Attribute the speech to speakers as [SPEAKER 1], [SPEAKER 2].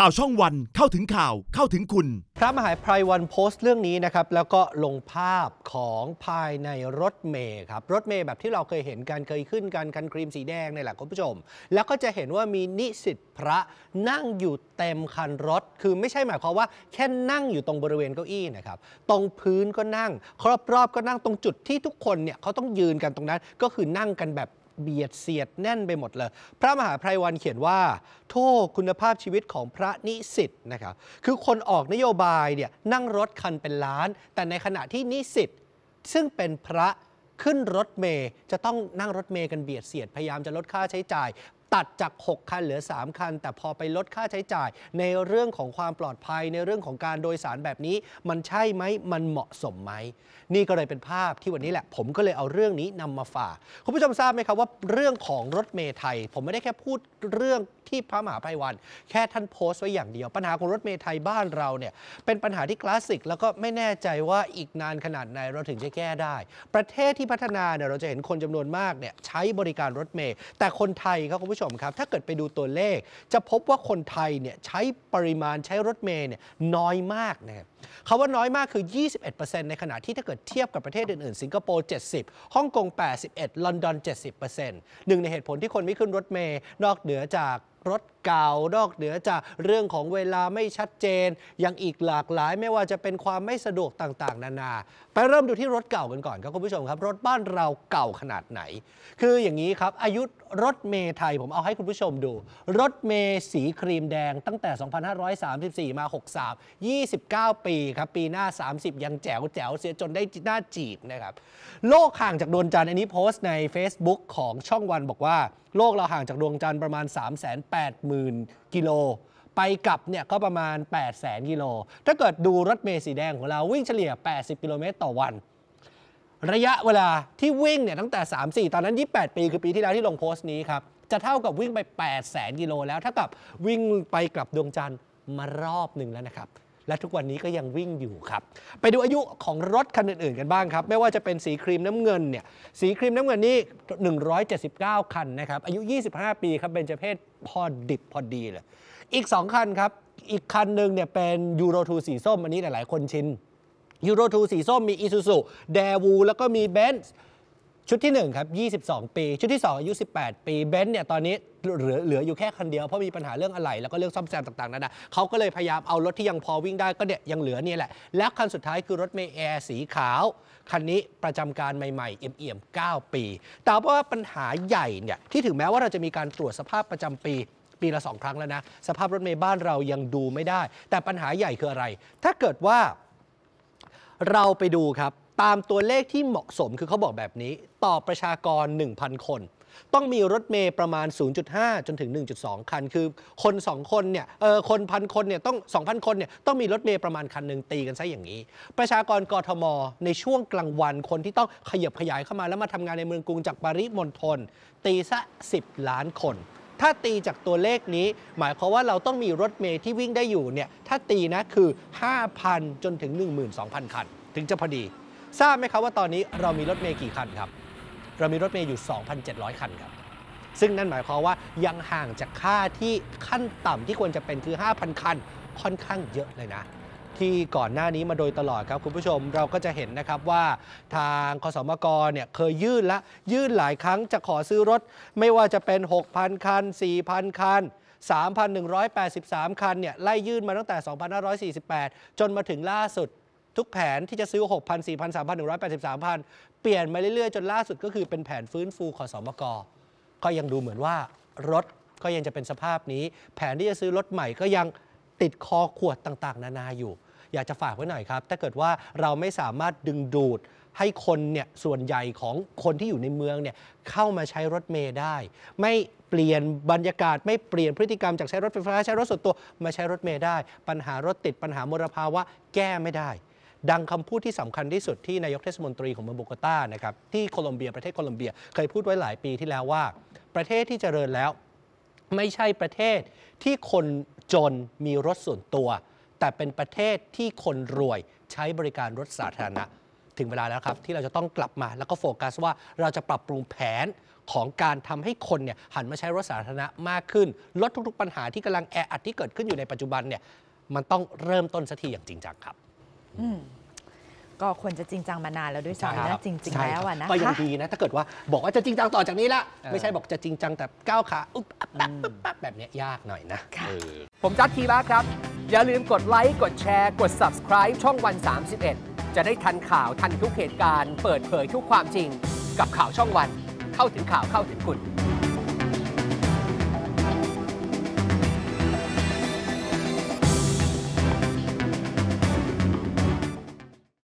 [SPEAKER 1] ข่าวช่องวันเข้าถึงข่าวเข้าถึงคุณ พระมหาไพรวันโพสต์เรื่องนี้นะครับ แล้วก็ลงภาพของภายในรถเมย์ครับรถเมย์แบบที่เราเคยเห็นกันเคยขึ้นกันคันครีมสีแดงนี่แหละคุณผู้ชม แล้วก็จะเห็นว่ามีนิสิตพระนั่งอยู่เต็มคันรถ คือไม่ใช่หมายความว่าแค่นั่งอยู่ตรงบริเวณเก้าอี้นะครับตรงพื้นก็นั่ง ครอบๆก็นั่งตรงจุดที่ทุกคนเนี่ยเขาต้องยืนกันตรงนั้น ก็คือนั่งกันแบบเบียดเสียดแน่นไปหมดเลย พระมหาไพรวันเขียนว่า โทษคุณภาพชีวิตของพระนิสิตนะครับ คือคนออกนโยบายเนี่ยนั่งรถคันเป็นล้าน แต่ในขณะที่นิสิตซึ่งเป็นพระขึ้นรถเมย์จะต้องนั่งรถเมย์กันเบียดเสียด พยายามจะลดค่าใช้จ่ายตัดจาก 6 คันเหลือ 3 คัน แต่พอไปลดค่าใช้จ่าย ในเรื่องของความปลอดภัยในเรื่องของการโดยสารแบบนี้ มันใช่ไหมมันเหมาะสมไหมนี่ก็เลยเป็นภาพที่วันนี้แหละ ผมก็เลยเอาเรื่องนี้นำมาฝากคุณผู้ชมทราบไหมครับว่าเรื่องของรถเมล์ไทย ผมไม่ได้แค่พูดเรื่องที่พระมหาไพวันแค่ท่านโพสต์ไว้อย่างเดียว ปัญหาของรถเมล์ไทยบ้านเราเนี่ยเป็นปัญหาที่คลาสสิก แล้วก็ไม่แน่ใจว่าอีกนานขนาดไหนเราถึงจะแก้ได้ ประเทศที่พัฒนาเนี่ยเราจะเห็นคนจำนวนมากเนี่ยใช้บริการรถเมย์แต่คนไทยครับคุณผู้ผู้ชมครับ ถ้าเกิดไปดูตัวเลข จะพบว่าคนไทยเนี่ยใช้ปริมาณใช้รถเมล์เนี่ยน้อยมากนะครับคำว่าน้อยมากคือ 21%ในขณะที่ถ้าเกิดเทียบกับประเทศอื่นๆ สิงคโปร์ 70 ฮ่องกง 81 ลอนดอน 70%หนึ่งในเหตุผลที่คนไม่ขึ้นรถเมล์นอกเหนือจากรถเก่านอกเหนือจาก เรื่องของเวลาไม่ชัดเจน ยังอีกหลากหลายไม่ว่าจะเป็นความไม่สะดวกต่างๆ นานาไปเริ่มดูที่รถเก่ากันก่อนครับคุณผู้ชมครับ รถบ้านเราเก่าขนาดไหน คืออย่างนี้ครับ อายุรถเมย์ไทย ผมเอาให้คุณผู้ชมดู รถเมย์สีครีมแดงตั้งแต่ 2534 มา 63 29 ปีครับ ปีหน้า 30 ยังแจ๋วแจ๋วเสียจนได้หน้าจีบนะครับโลกห่างจากดวงจันทร์อันนี้โพสต์ใน Facebook ของช่องวัน บอกว่าโลกเราห่างจากดวงจันทร์ประมาณ 3 0 0 0 0 80,000 กิโล ไปกลับเนี่ยก็ประมาณ 800,000 กิโล ถ้าเกิดดูรถเมล์สีแดงของเราวิ่งเฉลี่ย 80 กิโลเมตรต่อวัน ระยะเวลาที่วิ่งเนี่ยตั้งแต่3-4 ตอนนั้น 28 ปีคือปีที่แล้วที่ลงโพสต์นี้ครับ จะเท่ากับวิ่งไป 800,000 กิโลแล้วเท่ากับวิ่งไปกลับดวงจันทร์มารอบหนึ่งแล้วนะครับและทุกวันนี้ก็ยังวิ่งอยู่ครับ ไปดูอายุของรถคันอื่นๆกันบ้างครับ ไม่ว่าจะเป็นสีครีมน้ำเงินเนี่ยสีครีมน้ำเงินนี่179 คันนะครับ อายุ 25 ปีครับเป็นเจเพศพอดิบพอดีเลย อีก 2 คันครับ อีกคันหนึ่งเนี่ยเป็นยูโรทูสีส้ม อันนี้หลายๆคนชินยูโรทูสีส้มมีอีซูซูเดวูแล้วก็มีเบนซ์ชุดที่ 1 ครับ 22 ปี ชุดที่ 2 อายุ 18 ปี เบนซ์เนี่ยตอนนี้เหลือเหลืออยู่แค่คันเดียว เพราะมีปัญหาเรื่องอะไหล่แล้วก็เรื่องซ่อมแซมต่างๆนั่นนะเขาก็เลยพยายามเอารถที่ยังพอวิ่งได้ก็เนี่ยยังเหลือเนี่ยแหละ แล้วคันสุดท้ายคือรถเมย์แอร์สีขาว คันนี้ประจำการใหม่ ๆ เอี่ยมๆ9 ปี แต่ว่าปัญหาใหญ่เนี่ยที่ถึงแม้ว่าเราจะมีการตรวจสภาพประจำปี ปีละสองครั้งแล้วนะสภาพรถเมย์บ้านเรายังดูไม่ได้ แต่ปัญหาใหญ่คืออะไร ถ้าเกิดว่าเราไปดูครับตามตัวเลขที่เหมาะสมคือเขาบอกแบบนี้ ต่อประชากร 1,000 คน ต้องมีรถเมย์ประมาณ 0.5 จนถึง 1.2 คัน คือคน2คนเนี่ยเออคนพันคนเนี่ยต้อง2,000 คนเนี่ยต้องมีรถเมย์ประมาณคันหนึ่งตีกันซะอย่างนี้ ประชากรกรทมในช่วงกลางวันคนที่ต้องขยับขยายเข้ามาแล้วมาทำงานในเมืองกรุงจากปริมณฑลตีซะ10 ล้านคนถ้าตีจากตัวเลขนี้หมายความว่าเราต้องมีรถเมย์ที่วิ่งได้อยู่เนี่ยถ้าตีนะคือ5,000จนถึง12,000 คัน ถึงจะพอดี ทราบไหมครับว่าตอนนี้เรามีรถเมย์กี่คันครับ เรามีรถเมย์อยู่ 2,700 คันครับ ซึ่งนั่นหมายความว่ายังห่างจากค่าที่ขั้นต่ำที่ควรจะเป็นคือ5,000คัน ค่อนข้างเยอะเลยนะที่ก่อนหน้านี้มาโดยตลอดครับคุณผู้ชมเราก็จะเห็นนะครับว่าทาง คสมกรเนี่ยเคยยื่นละยื่นหลายครั้งจะขอซื้อรถ ไม่ว่าจะเป็น 6,000 คัน 4,000 คัน 3,183 คันเนี่ยไล่ยื่นมาตั้งแต่ 2,548 จนมาถึงล่าสุด ทุกแผนที่จะซื้อ 6,000 4,000 3,183พันเปลี่ยนมาเรื่อยๆ จนล่าสุดก็คือเป็นแผนฟื้นฟูคอสมก ก็ยังดูเหมือนว่ารถก็ยังจะเป็นสภาพนี้ แผนที่จะซื้อรถใหม่ก็ยังติดคอขวดต่างๆ นานาอยู่อยากจะฝากไว้หน่อยครับ ถ้าเกิดว่าเราไม่สามารถดึงดูดให้คนเนี่ยส่วนใหญ่ของคนที่อยู่ในเมืองเนี่ยเข้ามาใช้รถเมย์ได้ ไม่เปลี่ยนบรรยากาศ ไม่เปลี่ยนพฤติกรรม จากใช้รถไฟฟ้า ใช้รถส่วนตัวมาใช้รถเมย์ได้ ปัญหารถติดปัญหามลภาวะแก้ไม่ได้ ดังคำพูดที่สำคัญที่สุด ที่นายกเทศมนตรีของเมืองโบกตา นะครับที่โคลอมเบียประเทศโคลอมเบีย เคยพูดไว้หลายปีที่แล้วว่า ประเทศที่เจริญแล้ว ไม่ใช่ประเทศที่คนจนมีรถส่วนตัวแต่เป็นประเทศที่คนรวยใช้บริการรถสาธารณะ ถึงเวลาแล้วครับ ที่เราจะต้องกลับมา แล้วก็โฟกัสว่าเราจะปรับปรุงแผนของการทำให้คนเนี่ยหันมาใช้รถสาธารณะมากขึ้น ลดทุกๆปัญหาที่กำลังแออัดที่เกิดขึ้นอยู่ในปัจจุบันเนี่ย มันต้องเริ่มต้นสักทีอย่างจริงจังครับ ก็ควรจะจริงจังมานานแล้วด้วยซ้ำนะจริงๆแล้วนะก็ยังดีนะถ้าเกิดว่าบอกว่าจะจริงจังต่อจากนี้ละไม่ใช่บอกจะจริงจังแต่ก้าวขาอุ๊บแบบนี้ยากหน่อยนะผมจัดทีบ้าครับอย่าลืมกดไลค์ กดแชร์ กด subscribe ช่องวัน 31 จะได้ทันข่าวทันทุกเหตุการณ์เปิดเผยทุกความจริง กับข่าวช่องวันเข้าถึงข่าวเข้าถึงคุณ